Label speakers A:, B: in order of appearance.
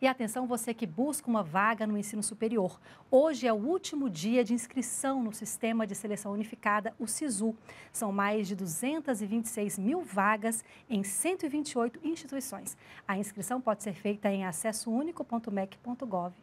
A: E atenção, você que busca uma vaga no ensino superior. Hoje é o último dia de inscrição no Sistema de Seleção Unificada, o SISU. São mais de 226 mil vagas em 128 instituições. A inscrição pode ser feita em acessounico.mec.gov.br.